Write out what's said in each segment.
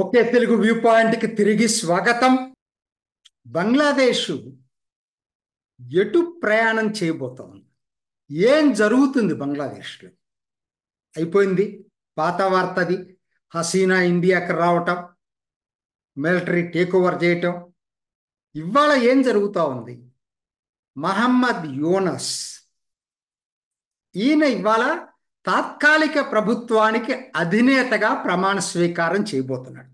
okay Telugu view పాయింట్కి తిరిగి స్వాగతం బంగ్లాదేశ్ ఎటు ప్రయాణం చేయబోతా ఉంది ఏం జరుగుతుంది బంగ్లాదేశ్లో అయిపోయింది పాత వార్తది హసీనా ఇండియాకి రావటం మిలిటరీ టేక్ ఓవర్ చేయటం ఇవాళ ఏం జరుగుతూ ఉంది మహమ్మద్ యోనస్ ఈయన ఇవాళ తాత్కాలిక ప్రభుత్వానికి అధినేతగా ప్రమాణ స్వీకారం చేయబోతున్నాడు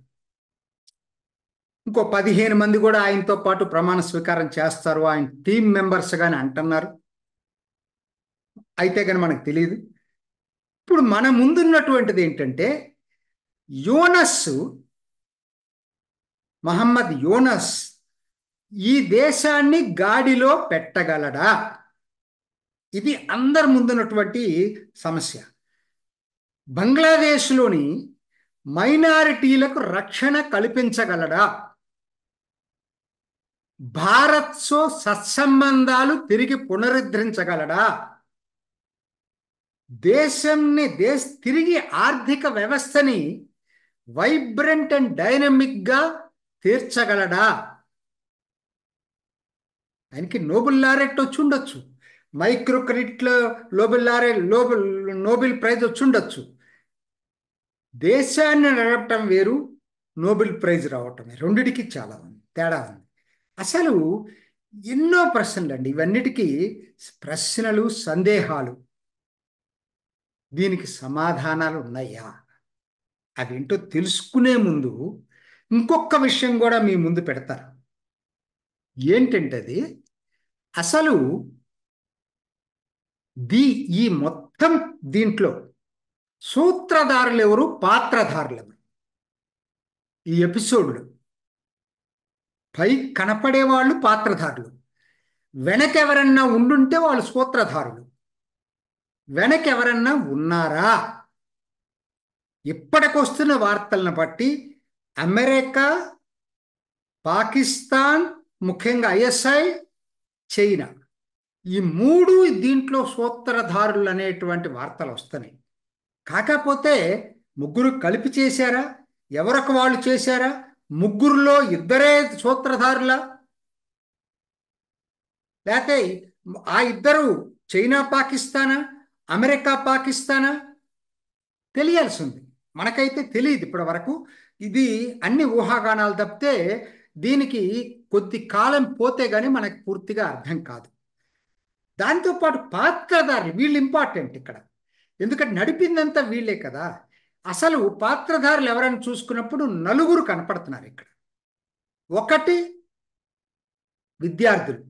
ఇంకో పదిహేను మంది కూడా ఆయనతో పాటు ప్రమాణ స్వీకారం చేస్తారు ఆయన టీం మెంబర్స్ కానీ అంటున్నారు అయితే కానీ మనకు తెలియదు ఇప్పుడు మన ముందున్నటువంటిది ఏంటంటే యోనస్ మహమ్మద్ యోనస్ ఈ దేశాన్ని గాడిలో పెట్టగలడా ఇది అందరి ముందున్నటువంటి సమస్య బంగ్లాదేశ్లోని మైనారిటీలకు రక్షణ కల్పించగలడా సో సత్సంబంధాలు తిరిగి పునరుద్ధరించగలడా దేశంని దేశ తిరిగి ఆర్థిక వ్యవస్థని వైబ్రెంట్ అండ్ డైనమిక్గా తీర్చగలడా ఆయనకి నోబుల్ లారెట్ వచ్చి ఉండొచ్చు మైక్రో క్రెడిట్లో లోబెల్ లారే లోబెల్ నోబెల్ ప్రైజ్ ఉండొచ్చు దేశాన్ని నడపటం వేరు నోబెల్ ప్రైజ్ రావటం రెండిటికి చాలా ఉంది తేడా ఉంది అసలు ఎన్నో ప్రశ్నలు అండి ఇవన్నిటికీ ప్రశ్నలు సందేహాలు దీనికి సమాధానాలు ఉన్నాయా అవేంటో తెలుసుకునే ముందు ఇంకొక విషయం కూడా మీ ముందు పెడతారు ఏంటంటే అది అసలు దీ ఈ మొత్తం దీంట్లో సూత్రధారులు ఎవరు పాత్రధారులు ఎవరు ఈ ఎపిసోడ్లు పై కనపడే వాళ్ళు పాత్రధారులు వెనకెవరన్నా ఉండుంటే వాళ్ళు సూత్రధారులు వెనకెవరన్నా ఉన్నారా ఇప్పటికొస్తున్న వార్తలను బట్టి అమెరికా పాకిస్తాన్ ముఖ్యంగా ఐఎస్ఐ చైనా ఈ మూడు దీంట్లో సూత్రధారులు అనేటువంటి వార్తలు వస్తున్నాయి కాకపోతే ముగ్గురు కలిపి చేశారా ఎవరికి వాళ్ళు చేశారా ముగ్గురులో ఇద్దరే సూత్రధారులా లేకపోతే ఆ ఇద్దరు చైనా పాకిస్తానా అమెరికా పాకిస్తానా తెలియాల్సింది మనకైతే తెలియదు ఇప్పటి వరకు ఇది అన్ని ఊహాగానాలు తప్పితే దీనికి కొద్ది కాలం పోతే కానీ మనకు పూర్తిగా అర్థం కాదు దాంతోపాటు పాత్రధారులు వీళ్ళు ఇంపార్టెంట్ ఇక్కడ ఎందుకంటే నడిపిందంతా వీళ్ళే కదా అసలు పాత్రధారులు ఎవరైనా చూసుకున్నప్పుడు నలుగురు కనపడుతున్నారు ఇక్కడ ఒకటి విద్యార్థులు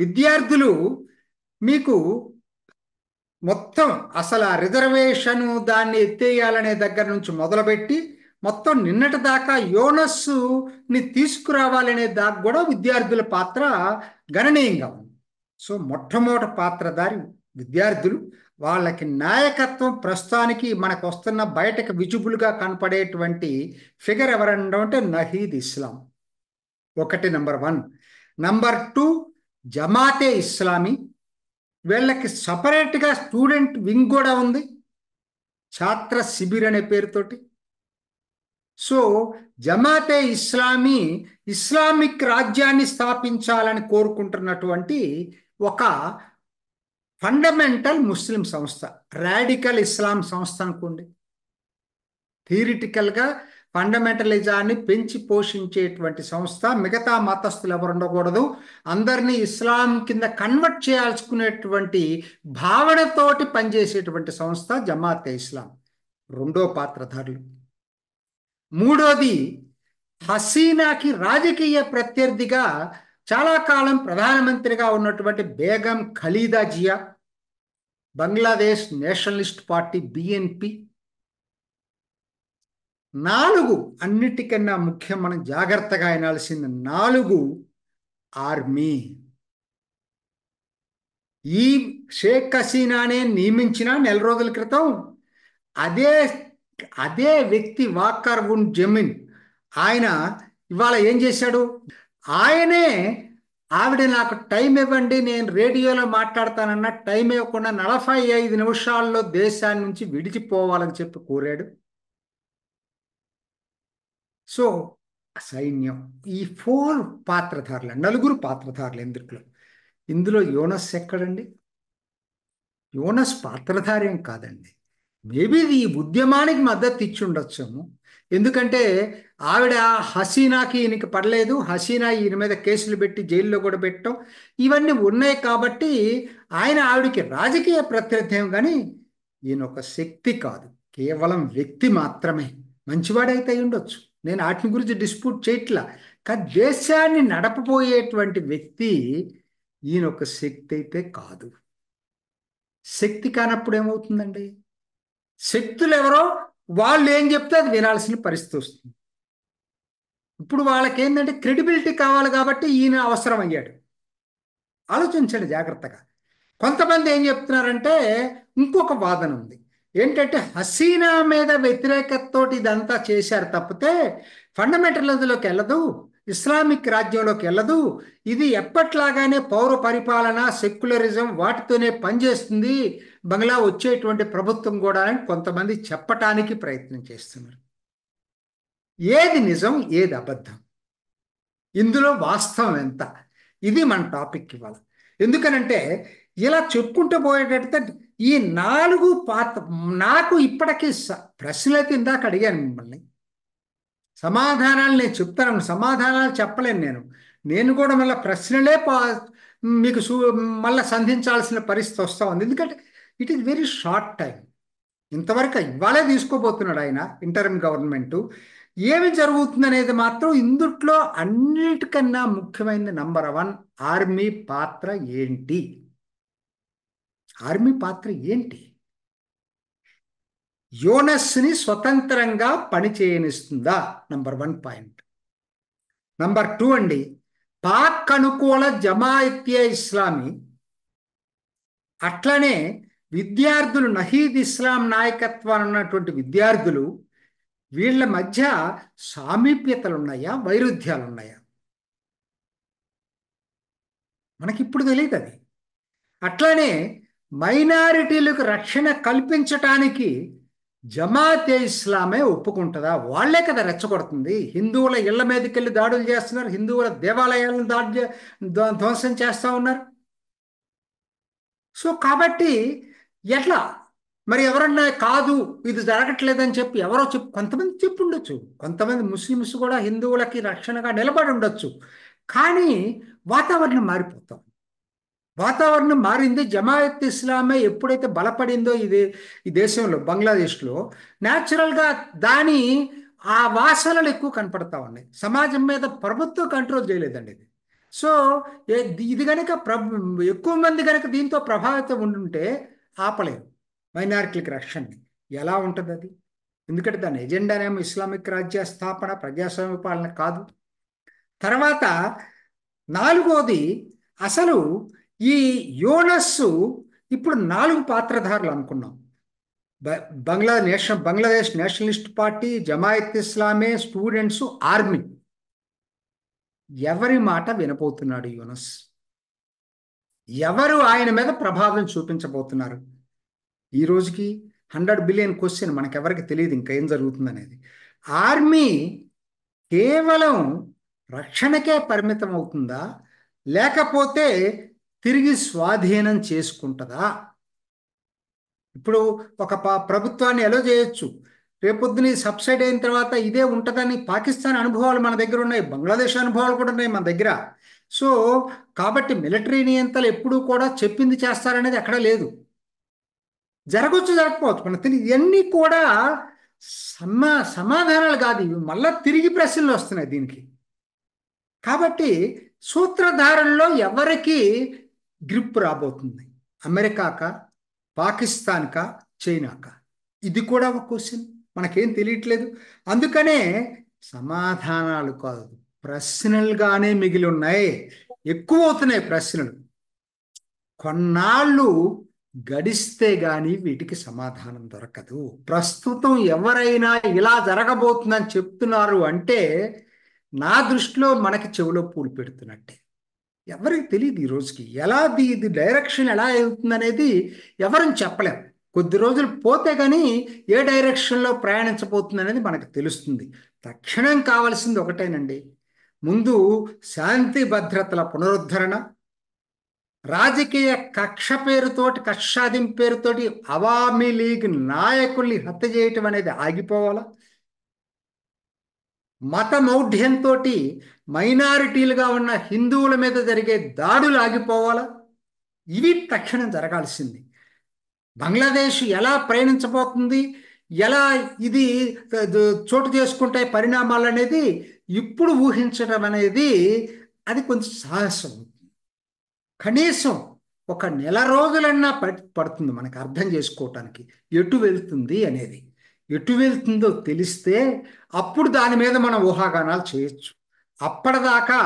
విద్యార్థులు మీకు మొత్తం అసలు ఆ రిజర్వేషను దాన్ని ఎత్తేయాలనే దగ్గర నుంచి మొదలుపెట్టి మొత్తం నిన్నటి దాకా యోనస్ని తీసుకురావాలనే దాకా కూడా విద్యార్థుల పాత్ర గణనీయంగా ఉంది సో మొట్టమొదటి పాత్రధారి విద్యార్థులు వాళ్ళకి నాయకత్వం ప్రస్తుతానికి మనకు వస్తున్న బయటకు విజుబుల్గా కనపడేటువంటి ఫిగర్ ఎవరనడం అంటే నహీద్ ఇస్లాం ఒకటి number one number two Jamaat-e Islami వీళ్ళకి సపరేట్గా స్టూడెంట్ వింగ్ కూడా ఉంది ఛాత్ర శిబిర్ అనే పేరుతోటి సో జమాతే ఇస్లామీ ఇస్లామిక్ రాజ్యాన్ని స్థాపించాలని కోరుకుంటున్నటువంటి ఒక ఫండమెంటల్ ముస్లిం సంస్థ రాడికల్ ఇస్లాం సంస్థ అనుకోండి థియరిటికల్గా ఫండమెంటలిజాన్ని పెంచి పోషించేటువంటి సంస్థ మిగతా మతస్థులు ఎవరు ఉండకూడదు అందరినీ ఇస్లాం కింద కన్వర్ట్ చేయాల్చుకునేటువంటి భావనతోటి పనిచేసేటువంటి సంస్థ జమాతే ఇస్లాం రెండో పాత్రధారులు మూడోది హసీనాకి రాజకీయ ప్రత్యర్థిగా చాలా కాలం ప్రధానమంత్రిగా ఉన్నటువంటి Begum Khaleda Zia Bangladesh nationalist party BNP నాలుగు అన్నిటికన్నా ముఖ్యం మనం జాగ్రత్తగా వినాల్సింది నాలుగు ఆర్మీ ఈ షేక్ హసీనానే నియమించిన నెల రోజుల క్రితం అదే అదే వ్యక్తి వాకర్ ఉన్ జమిన్ ఆయన ఇవాళ ఏం చేశాడు ఆయనే ఆవిడ నాకు టైం ఇవ్వండి నేను రేడియోలో మాట్లాడతానన్న టైం ఇవ్వకుండా నలభై ఐదు నిమిషాల్లో దేశాన్ని నుంచి విడిచిపోవాలని చెప్పి కోరాడు సో సైన్యం ఈ ఫోర్ పాత్రధారులు నలుగురు పాత్రధారులు ఎందుకు ఇందులో యోనస్ ఎక్కడండి యోనస్ పాత్రధార్యం కాదండి మేబీ ఈ ఉద్యమానికి మద్దతు ఇచ్చి ఉండొచ్చేమో ఎందుకంటే ఆవిడ హసీనాకి ఈయనకి పడలేదు హసీనా ఈయన మీద కేసులు పెట్టి జైల్లో కూడా పెట్టడం ఇవన్నీ ఉన్నాయి కాబట్టి ఆయన ఆవిడకి రాజకీయ ప్రత్యర్థం కానీ ఈయన ఒక శక్తి కాదు కేవలం వ్యక్తి మాత్రమే మంచివాడైతే ఉండొచ్చు నేను వాటిని గురించి డిస్ప్యూట్ చేయట్లా కానీ దేశాన్ని నడపబోయేటువంటి వ్యక్తి ఈయన ఒక శక్తి అయితే కాదు శక్తి కానప్పుడు ఏమవుతుందండి శక్తులు ఎవరో వాళ్ళు ఏం చెప్తే అది వినాల్సిన పరిస్థితి వస్తుంది ఇప్పుడు వాళ్ళకి ఏంటంటే క్రెడిబిలిటీ కావాలి కాబట్టి ఈయన అవసరం అయ్యాడు ఆలోచించండి జాగ్రత్తగా కొంతమంది ఏం చెప్తున్నారంటే ఇంకొక వాదన ఉంది ఏంటంటే హసీనా మీద వ్యతిరేకతతో ఇదంతా చేశారు తప్పితే అందులోకి వెళ్ళదు ఇస్లామిక్ రాజ్యంలోకి వెళ్ళదు ఇది ఎప్పట్లాగానే పౌర పరిపాలన సెక్యులరిజం వాటితోనే పనిచేస్తుంది బంగ్లా వచ్చేటువంటి ప్రభుత్వం కూడా అని కొంతమంది చెప్పటానికి ప్రయత్నం చేస్తున్నారు ఏది నిజం ఏది అబద్ధం ఇందులో వాస్తవం ఎంత ఇది మన టాపిక్ ఇవాళ ఎందుకనంటే ఇలా చెప్పుకుంటూ పోయేటట్టు ఈ నాలుగు పాత్ర నాకు ఇప్పటికీ ప్రశ్నలైతే ఇందాక అడిగాను మిమ్మల్ని సమాధానాలు నేను చెప్తాను సమాధానాలు చెప్పలేను నేను నేను కూడా మళ్ళీ ప్రశ్నలే పా మీకు సూ మళ్ళీ సంధించాల్సిన పరిస్థితి వస్తూ ఉంది ఎందుకంటే it is very short time ఇంతవరకు ఇవాళే తీసుకోబోతున్నాడు ఆయన ఇంటర్మ్ గవర్నమెంట్ ఏమి జరుగుతుందనేది మాత్రం ఇందుట్లో అన్నిటికన్నా ముఖ్యమైనది నంబర్ వన్ ఆర్మీ పాత్ర ఏంటి ఆర్మీ పాత్ర ఏంటి యోనస్ని స్వతంత్రంగా పనిచేయనిస్తుందా number one point number two అండి పాక్ అనుకూల జమాయత్యే ఇస్లామీ అట్లనే విద్యార్థులు నహీద్ ఇస్లాం నాయకత్వాన్ని ఉన్నటువంటి విద్యార్థులు వీళ్ళ మధ్య సామీప్యతలు ఉన్నాయా వైరుధ్యాలు ఉన్నాయా మనకిప్పుడు తెలియదు అది అట్లనే మైనారిటీలకు రక్షణ కల్పించటానికి జమాతే ఇస్లామే ఒప్పుకుంటుందా వాళ్లే కదా రెచ్చగొడుతుంది హిందువుల ఇళ్ల మీదకి వెళ్ళి దాడులు చేస్తున్నారు హిందువుల దేవాలయాలను దాడి ధ్వంసం చేస్తూ ఉన్నారు సో కాబట్టి ఎట్లా మరి ఎవరన్నా కాదు ఇది జరగట్లేదని చెప్పి ఎవరో చెప్పు కొంతమంది చెప్పి ఉండొచ్చు కొంతమంది ముస్లిమ్స్ కూడా హిందువులకి రక్షణగా నిలబడి ఉండొచ్చు కానీ వాతావరణం మారిపోతాం వాతావరణం మారింది జమాయత్ ఇస్లామే ఎప్పుడైతే బలపడిందో ఇది ఈ దేశంలో బంగ్లాదేశ్లో న్యాచురల్గా దాని ఆ వాసనలు ఎక్కువ కనపడతా ఉన్నాయి సమాజం మీద ప్రభుత్వం కంట్రోల్ చేయలేదండి ఇది సో ఇది కనుక ఎక్కువ మంది కనుక దీంతో ప్రభావితం ఉండుంటే ఆపలేదు మైనారిటీలకు రక్షణని ఎలా ఉంటుంది అది ఎందుకంటే దాని ఎజెండానేమో ఇస్లామిక్ రాజ్య స్థాపన ప్రజాస్వామ్య పాలన కాదు తర్వాత నాలుగోది అసలు ఈ యోనస్సు ఇప్పుడు నాలుగు పాత్రధారులు అనుకున్నాం Bangla national Bangladesh nationalist party Jamaat Islami students army ఎవరి మాట వినపోతున్నాడు యూనస్ ఎవరు ఆయన మీద ప్రభావం చూపించబోతున్నారు ఈ రోజుకి హండ్రెడ్ బిలియన్ క్వశ్చన్ మనకెవరికి తెలియదు ఇంకా ఏం జరుగుతుందనేది ఆర్మీ కేవలం రక్షణకే పరిమితం అవుతుందా లేకపోతే తిరిగి స్వాధీనం చేసుకుంటుందా ఇప్పుడు ఒక ప్రభుత్వాన్ని ఎలా చేయొచ్చు రేపొద్దున సబ్సైడ్ అయిన తర్వాత ఇదే ఉంటుందని పాకిస్తాన్ అనుభవాలు మన దగ్గర ఉన్నాయి బంగ్లాదేశ్ అనుభవాలు కూడా ఉన్నాయి మన దగ్గర సో కాబట్టి మిలిటరీ నియంత్రలు ఎప్పుడూ కూడా చెప్పింది చేస్తారనేది అక్కడ లేదు జరగచ్చు జరగకపోవచ్చు మన తిరిగి ఇవన్నీ కూడా సమా సమాధానాలు కాదు ఇవి మళ్ళీ తిరిగి ప్రశ్నలు వస్తున్నాయి దీనికి కాబట్టి సూత్రధారంలో ఎవరికి గ్రిప్ రాబోతుంది అమెరికాక పాకిస్తాన్క చైనాక ఇది కూడా ఒక క్వశ్చన్ మనకేం తెలియట్లేదు అందుకనే సమాధానాలు కాదు ప్రశ్నలుగానే మిగిలి ఉన్నాయి ఎక్కువ అవుతున్నాయి ప్రశ్నలు కొన్నాళ్ళు గడిస్తే గాని వీటికి సమాధానం దొరకదు ప్రస్తుతం ఎవరైనా ఇలా జరగబోతుందని చెప్తున్నారు అంటే నా దృష్టిలో మనకి చెవిలో పూలు పెడుతున్నట్టే ఎవరికి తెలియదు ఈ రోజుకి ఎలా ఇది డైరెక్షన్ ఎలా అవుతుంది అనేది ఎవరని చెప్పలేము కొద్ది రోజులు పోతే కానీ ఏ డైరెక్షన్లో ప్రయాణించబోతుంది అనేది మనకు తెలుస్తుంది తక్షణం కావాల్సింది ఒకటేనండి ముందు శాంతి భద్రతల పునరుద్ధరణ రాజకీయ కక్ష పేరుతోటి కక్షాదిం పేరుతోటి అవామీ లీగ్ నాయకుల్ని హత్య చేయటం అనేది ఆగిపోవాలా మత మౌఢ్యంతో మైనారిటీలుగా ఉన్న హిందువుల మీద జరిగే దాడులు ఆగిపోవాలా ఇవి తక్షణం జరగాల్సింది బంగ్లాదేశ్ ఎలా ప్రయాణించబోతుంది ఎలా ఇది చోటు చేసుకుంటే పరిణామాలు అనేది ఇప్పుడు ఊహించడం అనేది అది కొంచెం సాహసం కనీసం ఒక నెల రోజులన్నా పడుతుంది మనకు అర్థం చేసుకోవటానికి ఎటు వెళ్తుంది అనేది ఎటు వెళ్తుందో తెలిస్తే అప్పుడు దాని మీద మనం ఊహాగానాలు చేయొచ్చు అప్పటిదాకా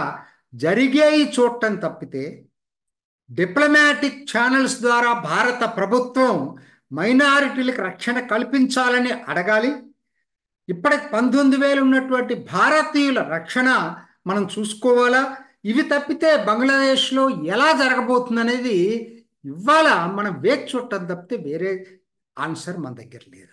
జరిగేవి చూడటం తప్పితే డిప్లొమాటిక్ ఛానల్స్ ద్వారా భారత ప్రభుత్వం మైనారిటీలకు రక్షణ కల్పించాలని అడగాలి ఇప్పటికి పంతొమ్మిది వేలు ఉన్నటువంటి భారతీయుల రక్షణ మనం చూసుకోవాలా ఇవి తప్పితే బంగ్లాదేశ్లో ఎలా జరగబోతుంది అనేది ఇవాళ మనం వేచి చూడటం తప్పితే వేరే ఆన్సర్ మన దగ్గర లేదు